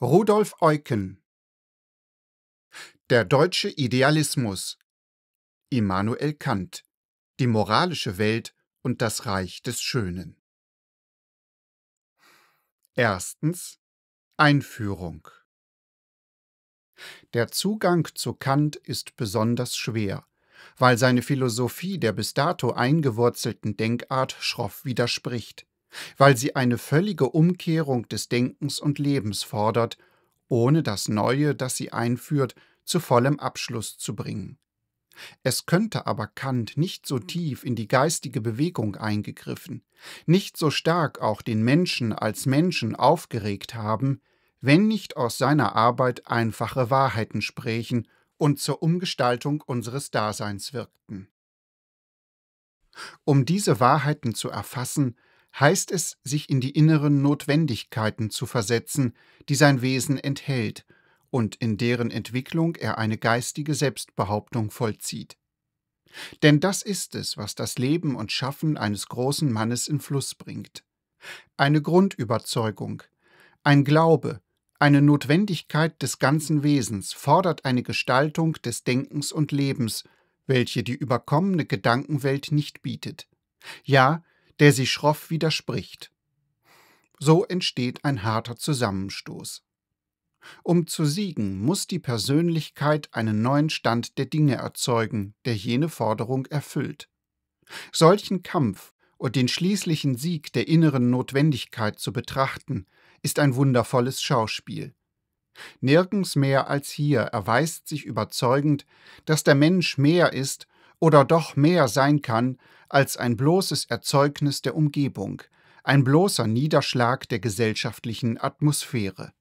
Rudolf Eucken Der deutsche Idealismus Immanuel Kant Die moralische Welt und das Reich des Schönen Erstens Einführung Der Zugang zu Kant ist besonders schwer, weil seine Philosophie der bis dato eingewurzelten Denkart schroff widerspricht weil sie eine völlige Umkehrung des Denkens und Lebens fordert, ohne das Neue, das sie einführt, zu vollem Abschluss zu bringen. Es könnte aber Kant nicht so tief in die geistige Bewegung eingegriffen, nicht so stark auch den Menschen als Menschen aufgeregt haben, wenn nicht aus seiner Arbeit einfache Wahrheiten sprächen und zur Umgestaltung unseres Daseins wirkten. Um diese Wahrheiten zu erfassen, heißt es, sich in die inneren Notwendigkeiten zu versetzen, die sein Wesen enthält und in deren Entwicklung er eine geistige Selbstbehauptung vollzieht. Denn das ist es, was das Leben und Schaffen eines großen Mannes in Fluss bringt. Eine Grundüberzeugung, ein Glaube, eine Notwendigkeit des ganzen Wesens fordert eine Gestaltung des Denkens und Lebens, welche die überkommene Gedankenwelt nicht bietet. Ja, der sich schroff widerspricht. So entsteht ein harter Zusammenstoß. Um zu siegen, muss die Persönlichkeit einen neuen Stand der Dinge erzeugen, der jene Forderung erfüllt. Solchen Kampf und den schließlichen Sieg der inneren Notwendigkeit zu betrachten, ist ein wundervolles Schauspiel. Nirgends mehr als hier erweist sich überzeugend, dass der Mensch mehr ist oder doch mehr sein kann, als ein bloßes Erzeugnis der Umgebung, ein bloßer Niederschlag der gesellschaftlichen Atmosphäre.